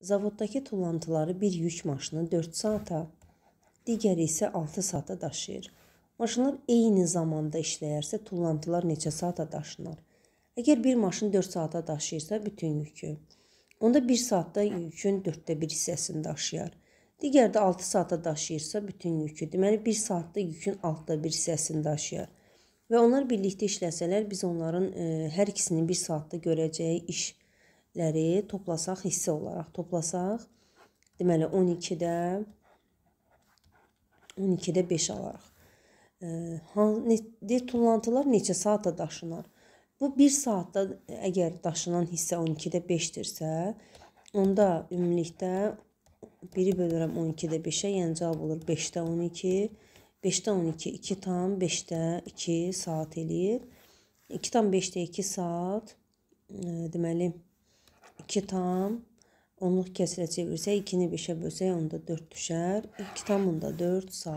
Zavoddakı tullantıları bir yük maşını 4 saata, digəri isə 6 saata daşıyır. Maşınlar eyni zamanda işləyərsə, tullantılar neçə saata daşınar? Əgər bir maşın 4 saata daşıyırsa bütün yükü, onda 1 saatda yükün 4də 1 hissəsini daşıyar. Digəri də 6 saata daşıyırsa bütün yükü, deməli 1 saatda yükün 6da 1 hissəsini daşıyar. Və onlar birlikdə işləsələr, biz onların ə, e, hər ikisinin 1 saatda görəcəyi iş ləri toplasaq hissə olaraq toplasaq, deməli 12-də 12-də 5 alarıq. Hansı tullantılar neçə saata daşınar? Bu 1 saatda əgər daşınan hissə 12-də 5-dirsə, onda ümumilikdə 1-i bölürəm 12-də 5-ə, yəni cavab olur 5-də 12, 5-də 12 2 tam 5-də 2 saat eləyir. 2 tam 5-də 2 saat, deməli 2 tam onluq kəsirə çevirsək, 2-ni 5-ə bölsək, onda 4 düşər. 2 tam onda 4 sağ.